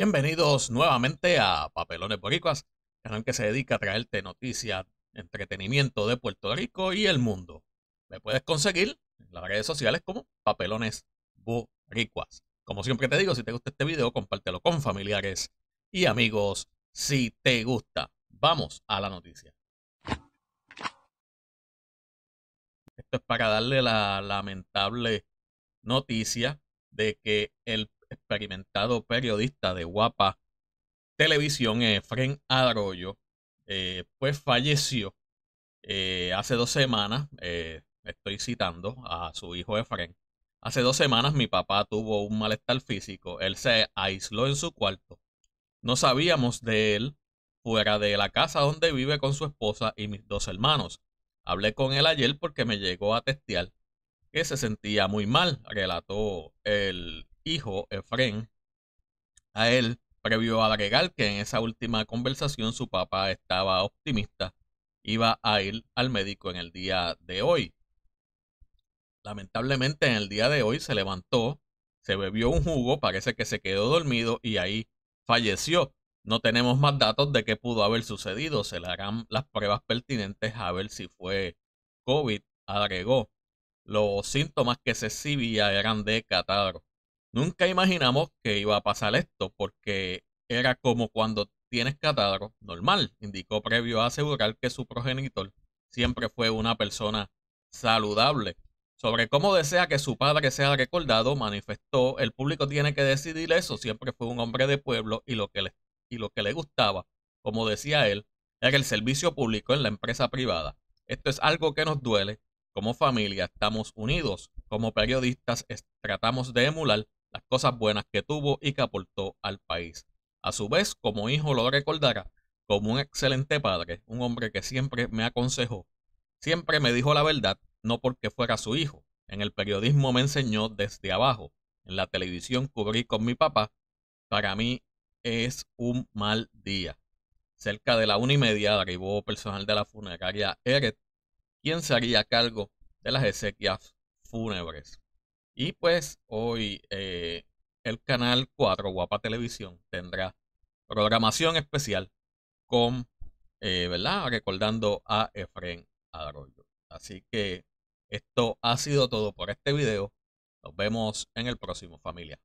Bienvenidos nuevamente a Papelones Boricuas, canal que se dedica a traerte noticias, entretenimiento de Puerto Rico y el mundo. Me puedes conseguir en las redes sociales como Papelones Boricuas. Como siempre te digo, si te gusta este video, compártelo con familiares y amigos si te gusta. Vamos a la noticia. Esto es para darle la lamentable noticia de que el experimentado periodista de Guapa Televisión, Efren eh, Arroyo, eh, pues falleció eh, hace dos semanas, estoy citando a su hijo Efren, hace dos semanas mi papá tuvo un malestar físico, él se aisló en su cuarto, no sabíamos de él fuera de la casa donde vive con su esposa y mis dos hermanos. Hablé con él ayer porque me llegó a testear que se sentía muy mal, relató el hijo Efren, a él, previo a agregar que en esa última conversación su papá estaba optimista, iba a ir al médico en el día de hoy. Lamentablemente en el día de hoy se levantó, se bebió un jugo, parece que se quedó dormido y ahí falleció. No tenemos más datos de qué pudo haber sucedido. Se le harán las pruebas pertinentes a ver si fue COVID, agregó. Los síntomas que se exhibía eran de catarro. Nunca imaginamos que iba a pasar esto, porque era como cuando tienes catarro normal, indicó previo a asegurar que su progenitor siempre fue una persona saludable. Sobre cómo desea que su padre sea recordado, manifestó, el público tiene que decidir eso, siempre fue un hombre de pueblo y lo que le, y lo que le gustaba, como decía él, era el servicio público en la empresa privada. Esto es algo que nos duele. Como familia estamos unidos, como periodistas tratamos de emular las cosas buenas que tuvo y que aportó al país. A su vez, como hijo lo recordará, como un excelente padre, un hombre que siempre me aconsejó, siempre me dijo la verdad, no porque fuera su hijo. En el periodismo me enseñó desde abajo, en la televisión cubrí con mi papá. Para mí es un mal día. Cerca de la una y media arribó personal de la funeraria Eret, quien se haría cargo de las exequias fúnebres. Y pues hoy eh, el canal 4 Guapa Televisión tendrá programación especial con, eh, ¿verdad? Recordando a Efren Arroyo. Así que esto ha sido todo por este video. Nos vemos en el próximo, familia.